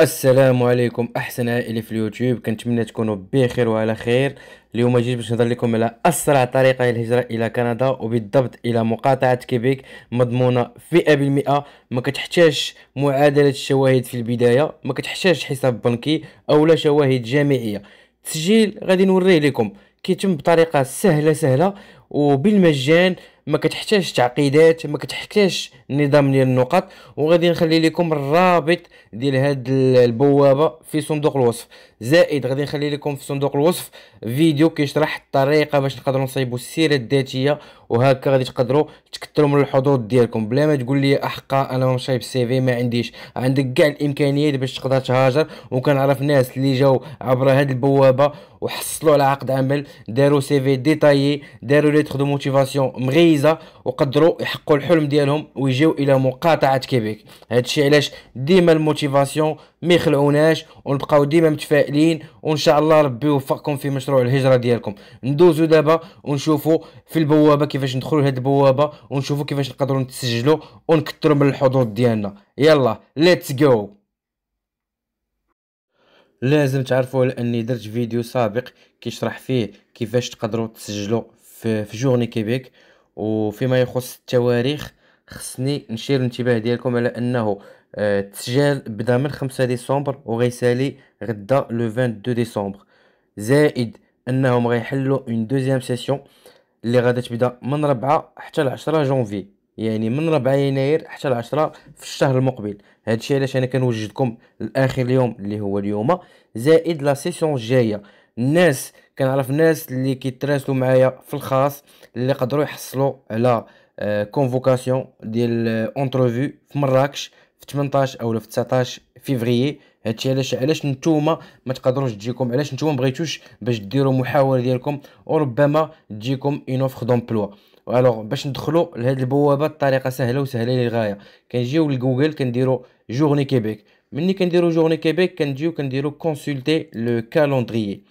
السلام عليكم احسن عائله في اليوتيوب كنتمنى تكونوا بخير وعلى خير اليوم جيت باش نهضر لكم على اسرع طريقه للهجره الى كندا وبالضبط الى مقاطعه كيبيك مضمونه فئه بالمئه ما كتحتاجش معادله الشواهد في البدايه ما كتحتاجش حساب بنكي او لا شواهد جامعيه التسجيل غادي نوريه لكم كيتم بطريقه سهله سهله وبالمجان ما كتحتاجش تعقيدات ما كتحتاجش نظام ديال النقط وغادي نخلي لكم الرابط ديال هاد البوابه في صندوق الوصف زائد غادي نخلي لكم في صندوق الوصف فيديو كيشرح الطريقه باش نقدروا نصايبوا السيره الذاتيه وهكا غادي تقدروا تكثروا من الحظوظ ديالكم بلا ما تقول لي احقا انا ما مصايب السي في ما عنديش عندك كاع الامكانيات باش تقدر تهاجر وكنعرف ناس اللي جاو عبر هذه البوابه وحصلوا على عقد عمل داروا سي في ديتايي داروا لي دو موتيفاسيون مغيزه وقدروا يحققوا الحلم ديالهم ويجيو الى مقاطعه كيبيك هادشي علاش ديما الموتيفاسيون ما يخلعوناش ونبقاو ديما متفائلين وان شاء الله ربي يوفقكم في مشروع الهجره ديالكم ندوزو دابا ونشوفوا في البوابه كيفاش ندخلوا لهاد البوابه ونشوفوا كيفاش نقدروا نتسجلوا ونكثروا من الحضور ديالنا يلا ليتس جو لازم تعرفوا لاني درت فيديو سابق كيشرح فيه كيفاش تقدروا تسجلوا في, في جورني كيبيك وفيما يخص التواريخ خصني نشير الانتباه ديالكم على انه التسجيل آه، بدا من 5 ديسمبر وغيسالي غدا لو 22 ديسمبر زائد انهم غيحلوا اون دوزيام سيسيون اللي غادا تبدا من 4 حتى ل 10 جونفي يعني من 4 يناير حتى ل 10 في الشهر المقبل هادشي علاش انا كنوجدكم لاخر يوم اللي هو اليوم زائد لا سيسيون الجايه الناس كنعرف ناس اللي كيتراسلوا معايا في الخاص اللي قدروا يحصلوا على كونفوكاسيون آه، ديال اونترفيو في مراكش في 18 او في 19 فيفريي هادشي علاش علاش نتوما ما تقدروش تجيكم علاش نتوما بغيتوش باش ديروا محاوله ديالكم وربما تجيكم اون اوفر دومبلوا الوغ باش ندخلوا لهاد البوابه بطريقه سهله وسهله للغايه كنجيو لجوجل كنديروا جورني كيبيك ملي كنديروا جورني كيبيك كنجيو كنديروا كونسولتي لو كالوندريي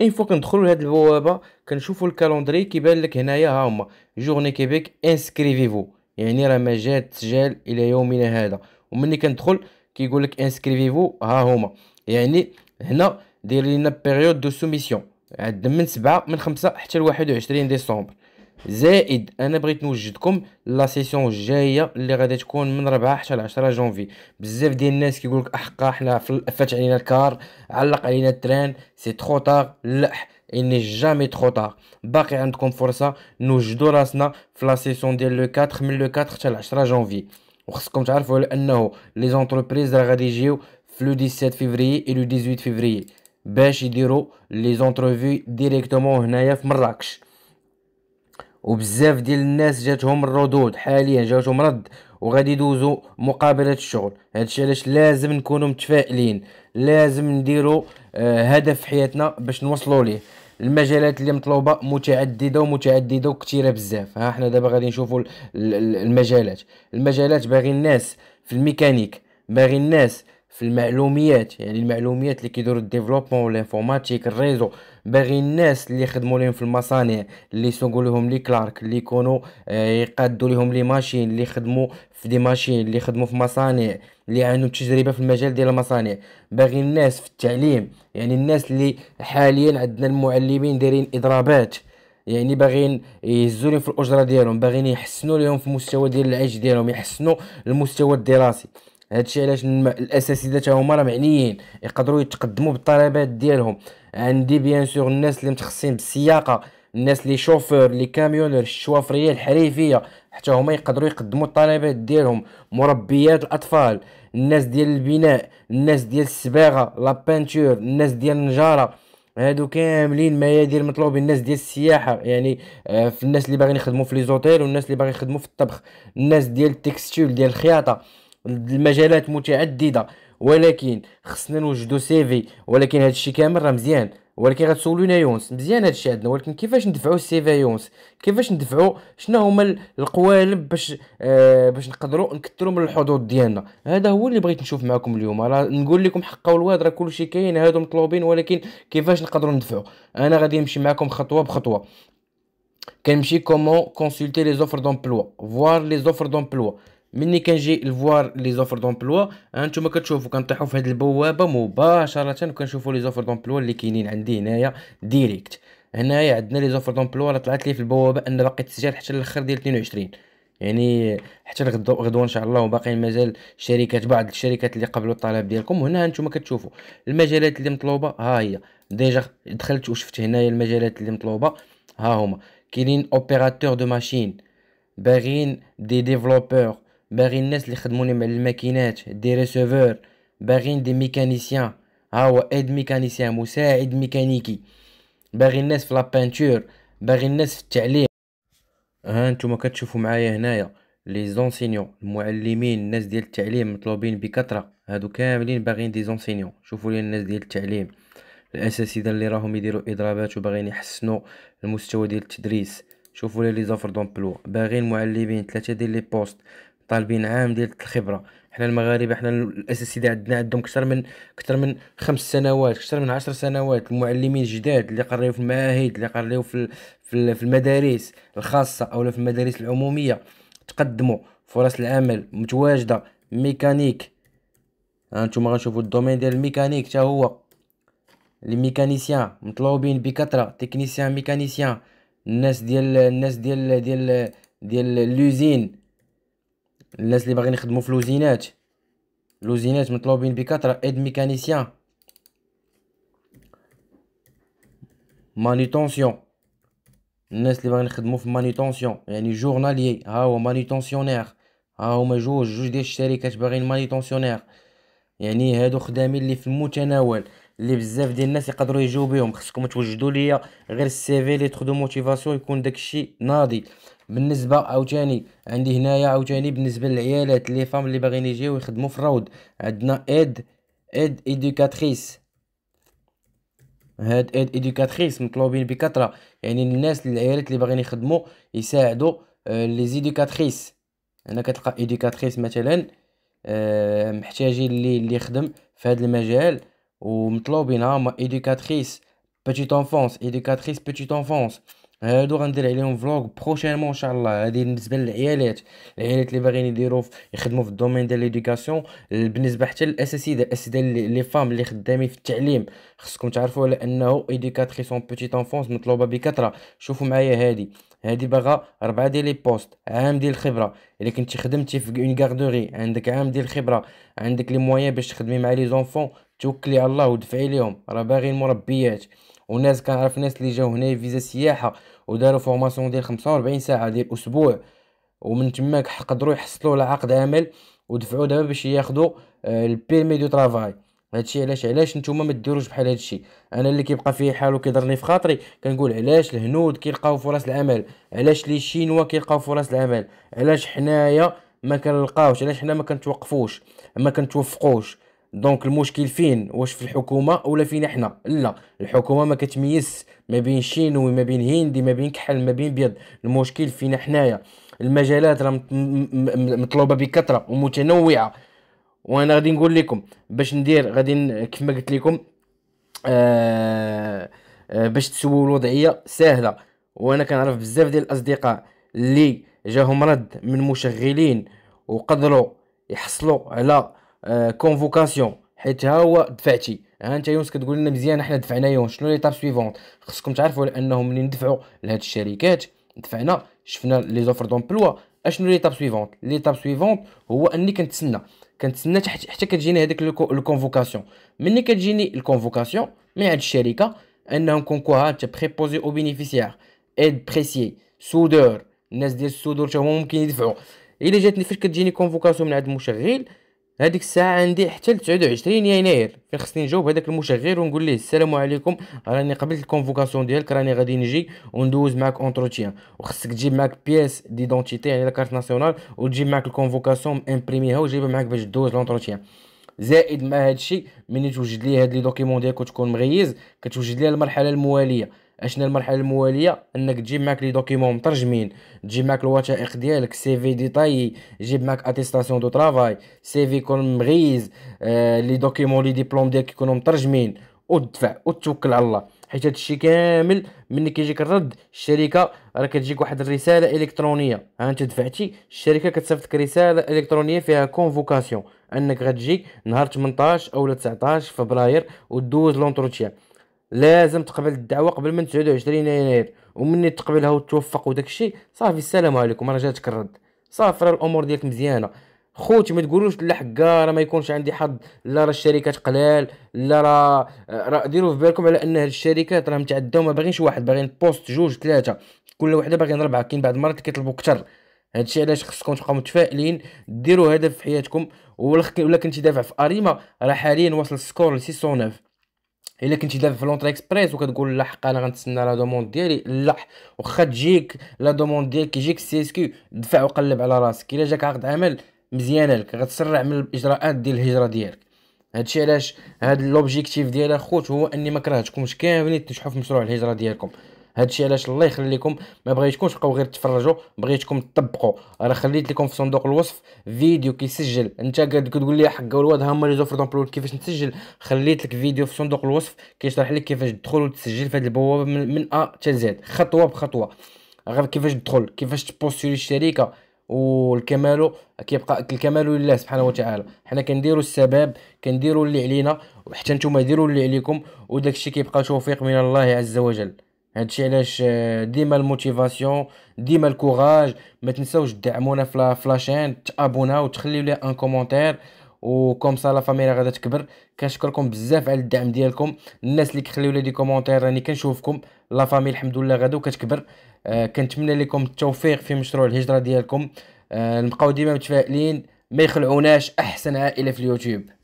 اين فوا كندخلوا لهاد البوابه كنشوفوا الكالوندري كيبان لك هنايا ها هما جورني كيبيك انسكريفيفو يعني راه ما جات التسجيل الى يومنا هذا ومني كندخل كيقول لك انسكريفيفو ها هما يعني هنا دير لنا بيريود دو سوميسيون عند من سبعة من خمسة حتى ل 21 ديسمبر زائد انا بغيت نوجدكم لا سيسيون الجايه اللي غادي تكون من 4 حتى ل 10 جونفي بزاف ديال الناس كيقول لك احقا حنا فات علينا الكار علق علينا التران سي ترو طار لا il n'est jamais trop tard باقي عندكم فرصه نوجدوا راسنا في لا سيسيون ديال لو 4 من لو 4 حتى ل 10 جانفي وخصكم تعرفوا على انه لي زونتربريز راه غادي يجيو في لو 17 فيفري اي لو 18 فيفري باش يديروا لي زونتروفي ديريكتومون هنايا في مراكش وبزاف ديال الناس جاتهم الردود حاليا جاتهم رد وغادي يدوزوا مقابله الشغل هادشي علاش لازم نكونوا متفائلين لازم نديروا آه، هدف في حياتنا باش نوصلوا ليه المجالات اللي مطلوبه متعدده ومتعدده وكثيره بزاف ها حنا دابا غادي نشوفوا المجالات المجالات باغي الناس في الميكانيك باغي الناس في المعلوميات يعني المعلوميات اللي كيديروا الديفلوبمون والانفورماتيك الريزو باغي الناس اللي يخدموا لهم في المصانع اللي يسوقوا لهم لي كلارك اللي يكونوا آه، يقادوا لهم لي ماشين اللي يخدموا في دي ماشين اللي يخدموا في مصانع اللي عندهم تجربه في المجال ديال المصانع باغي الناس في التعليم يعني الناس اللي حاليا عندنا المعلمين دايرين اضرابات يعني باغيين يهزوا في الاجره ديالهم باغيين يحسنوا لهم في المستوى ديال العيش ديالهم يحسنوا المستوى الدراسي هادشي علاش الاساتذه تا هما راه معنيين يقدروا يتقدموا بالطلبات ديالهم عندي بيان سور الناس اللي متخصصين بالسياقه الناس لي شوفور لي كاميونير الشوافريه الحريفيه حتى هما يقدروا يقدموا الطلبات ديالهم مربيات الاطفال الناس ديال البناء الناس ديال الصباغه لا بانتور الناس ديال النجاره هادو كاملين يدير مطلوبين الناس ديال السياحه يعني آه، في الناس اللي باغيين يخدموا في لي زوتيل والناس اللي باغيين يخدموا في الطبخ الناس ديال التكستيل ديال الخياطه المجالات متعدده ولكن خصنا نوجدو سيفي ولكن هذا الشيء كامل راه مزيان ولكن غتسولونا يونس مزيان هادشي عندنا ولكن كيفاش ندفعو السيفي يونس كيفاش ندفعو شنو هما القوالب باش آه باش نقدروا نكثروا من الحظوظ ديالنا هذا هو اللي بغيت نشوف معكم اليوم راه نقول لكم حقا والواد راه كلشي كاين هادو مطلوبين ولكن كيفاش نقدروا ندفعو انا غادي نمشي معكم خطوه بخطوه كنمشي كومون كونسلتي لي زوفر دومبلوا فوار لي زوفر دومبلوا مني كنجي لفوار لي زوفر دومبلوا هانتوما كتشوفوا كنطيحوا في هذه البوابه مباشره وكنشوفوا لي زوفر دومبلوا اللي كاينين عندي هنايا ديريكت هنايا عندنا لي زوفر دومبلوا راه طلعت لي في البوابه ان باقي تسجل حتى الاخر ديال 22 يعني حتى غدو غدو ان شاء الله وباقي مازال شركات بعض الشركات اللي قبلوا الطلب ديالكم وهنا هانتوما كتشوفوا المجالات اللي مطلوبه ها هي ديجا دخلت وشفت هنايا المجالات اللي مطلوبه ها هما كاينين اوبيراتور دو ماشين باغيين دي ديفلوبور باغي الناس اللي يخدموني مع الماكينات دي ريسيفور باغيين دي ميكانيسيان ها هو ايد ميكانيسيان مساعد ميكانيكي باغي الناس في لابانتور باغي الناس في التعليم ها نتوما كتشوفوا معايا هنايا لي زونسينيون المعلمين الناس ديال التعليم مطلوبين بكثره هادو كاملين باغيين دي زونسينيون شوفوا لي الناس ديال التعليم الاساتذه اللي راهم يديروا اضرابات وباغيين يحسنوا المستوى ديال التدريس شوفوا لي لي زوفر دومبلوا باغيين معلمين ثلاثه ديال لي بوست طالبين عام ديال الخبره حنا المغاربه حنا الاساتذه عندنا عندهم اكثر من اكثر من خمس سنوات اكثر من عشر سنوات المعلمين جداد اللي قريو في المعاهد اللي قريو في في المدارس الخاصه او في المدارس العموميه تقدموا فرص العمل متواجده ميكانيك هانتوما غنشوفوا الدومين ديال الميكانيك حتى هو لي ميكانيسيان مطلوبين بكثره تكنيسيان ميكانيسيان الناس ديال الناس ديال ديال ديال لوزين الناس اللي باغيين يخدموا في لوزينات لوزينات مطلوبين بكثره ايد ميكانيسيان مانيتونسيون الناس اللي باغيين يخدموا في مانيتونسيون يعني جورناليي ها هو مانيتونسيونير ها هما جوج جوج ديال الشركات باغيين مانيتونسيونير يعني هادو خدامين اللي في المتناول اللي بزاف ديال الناس يقدروا يجيو خصكم توجدوا ليا غير السي في لي تخدو موتيفاسيون يكون داكشي ناضي بالنسبه عاوتاني عندي هنايا عاوتاني بالنسبه للعيالات لي فام اللي باغيين يجيو يخدموا في الروض عندنا ايد ايد ايدوكاتريس هاد ايد ايدوكاتريس مطلوبين بكثره يعني الناس العيالات اللي باغيين يخدموا يساعدوا آه، لي زيدوكاتريس هنا كتلقى ايدوكاتريس مثلا آه، محتاجين اللي اللي يخدم في هذا المجال ومطلوبين هما ايدوكاتريس بيتيت انفونس ايدوكاتريس بيتيت انفونس هادو غندير عليهم فلوغ بروشينمون ان شاء الله هادي بالنسبه للعيالات العيالات اللي باغيين يديروا يخدموا في الدومين ديال ليديكاسيون بالنسبه حتى للاساسيه الاساسيه لي فام اللي خدامين في التعليم خصكم تعرفوا على انه ايديكاتريس اون بوتيت انفونس مطلوبه بكثره شوفوا معايا هادي هادي باغا ربعة ديال لي بوست عام ديال الخبره الا كنتي خدمتي في اون غاردوري عندك عام ديال الخبره عندك لي موان باش تخدمي مع لي زونفون توكلي على الله ودفعي ليهم راه باغي المربيات وناس كنعرف ناس اللي جاو هنا فيزا سياحه وداروا فورماسيون ديال 45 ساعه ديال اسبوع ومن تماك قدروا يحصلوا على عقد عمل ودفعوا دابا باش ياخذوا البيرمي دو ترافاي هادشي علاش علاش نتوما ما ديروش بحال هادشي انا اللي كيبقى فيه حال كيضرني في خاطري كنقول علاش الهنود كيلقاو فرص العمل علاش لي شينوا كيلقاو فرص العمل علاش حنايا ما كنلقاوش علاش حنا ما كنتوقفوش ما كنتوفقوش دونك المشكل فين واش في الحكومه ولا فينا حنا لا الحكومه ما كتميز ما بين شينوي ما بين هندي ما بين كحل ما بين بيض المشكل فينا حنايا المجالات راه مطلوبه بكثره ومتنوعه وانا غادي نقول لكم باش ندير غادي كيف ما قلت لكم آه, آه، باش تسووا الوضعيه سهله وانا كنعرف بزاف ديال الاصدقاء اللي جاهم رد من مشغلين وقدروا يحصلوا على كونفوكاسيون آه، حيت ها هو دفعتي ها انت يونس كتقول لنا مزيان حنا دفعنا يوم شنو ليتاب سويفونت خصكم تعرفوا لانه ملي ندفعوا لهاد الشركات دفعنا شفنا لي زوفر دومبلوا اشنو ليتاب سويفونت ليتاب سويفونت هو اني كنتسنى كنتسنى حتى كتجيني هذيك الكونفوكاسيون ملي كتجيني الكونفوكاسيون من عند الشركه انهم ها انت بريبوزي او بينيفيسيار ايد بريسي سودور الناس ديال السودور حتى هما ممكن يدفعوا الا جاتني فاش كتجيني كونفوكاسيون من عند المشغل هذيك الساعه عندي حتى ل 29 يناير فين خصني نجاوب هذاك المشغل ونقول ليه السلام عليكم راني قبلت الكونفوكاسيون ديالك راني غادي نجي وندوز معاك اونتروتيان وخصك تجيب معاك بياس ديدونتيتي يعني لاكارت ناسيونال وتجيب معاك الكونفوكاسيون امبريميها وجيبها معاك باش دوز لونتروتيان زائد مع هادشي ملي توجد لي هاد لي دوكيمون ديالك وتكون مغيز كتوجد لي المرحله المواليه اشنا المرحله المواليه انك تجيب معك لي دوكيمون مترجمين تجيب معك الوثائق ديالك سي في ديتاي جيب معك اتيستاسيون دو ترافاي سي في يكون مغيز آه، لي دوكيمون لي ديبلوم ديالك يكونوا مترجمين ودفع وتوكل على الله حيت هادشي كامل ملي كيجيك الرد الشركه راه كتجيك واحد الرساله الكترونيه ها انت دفعتي الشركه كتصيفط لك رساله الكترونيه فيها كونفوكاسيون انك غتجي نهار 18 اولا 19 فبراير ودوز لونتروتيان لازم تقبل الدعوه قبل من 29 يناير ومني تقبلها وتوفق وداكشي صافي السلام عليكم راه جاتك الرد صافي راه الامور ديالك مزيانه خوتي ما تقولوش لا حكا راه ما يكونش عندي حظ لا راه الشركات قلال لا راه راه ديروا في بالكم على ان هاد الشركات راه متعده وما باغينش واحد باغين بوست جوج ثلاثه كل وحده باغين ربعه كاين بعض المرات كيطلبوا اكثر هادشي علاش خصكم تبقاو متفائلين ديروا هدف في حياتكم ولا كنتي دافع في اريما راه حاليا واصل السكور ل 609 الا كنتي دابا في لونتر اكسبريس وكتقول لا حق انا غنتسنى لا دوموند ديالي لا واخا تجيك لا دوموند ديالك كيجيك سي اس كيو دفع وقلب على راسك الا جاك عقد عمل مزيانه لك غتسرع من الاجراءات ديال الهجره ديالك هادشي علاش هاد لوبجيكتيف ديال اخوت هو اني ما كرهتكمش كاملين تنجحوا في مشروع الهجره ديالكم هادشي علاش الله يخليكم ما بغيتكمش تبقاو غير تفرجوا بغيتكم تطبقوا راه خليت لكم في صندوق الوصف فيديو كيسجل انت قاعد كتقول لي حق الواد هما لي زوفر دومبلو كيفاش نسجل خليت لك فيديو في صندوق الوصف كيشرح لك كيفاش تدخل وتسجل في هذه البوابه من, من ا حتى زد خطوه بخطوه غير كيفاش تدخل كيفاش تبوستولي الشركه والكمالو كيبقى الكمال لله سبحانه وتعالى حنا كنديروا السبب كنديروا اللي علينا وحتى نتوما ديروا اللي عليكم وداكشي كيبقى توفيق من الله عز وجل هادشي علاش آه، ديما الموتيفاسيون ديما الكوراج ما تنساوش تدعمونا في لاشين تابوناو وتخليو لي ان كومونتير وكوم سا لا راه غادا تكبر كنشكركم بزاف على الدعم ديالكم الناس اللي كيخليو لي دي كومونتير راني كنشوفكم لا فامي الحمد لله غادا وكتكبر كنتمنى لكم التوفيق في مشروع الهجره ديالكم نبقاو ديما متفائلين ما يخلعوناش احسن عائله في اليوتيوب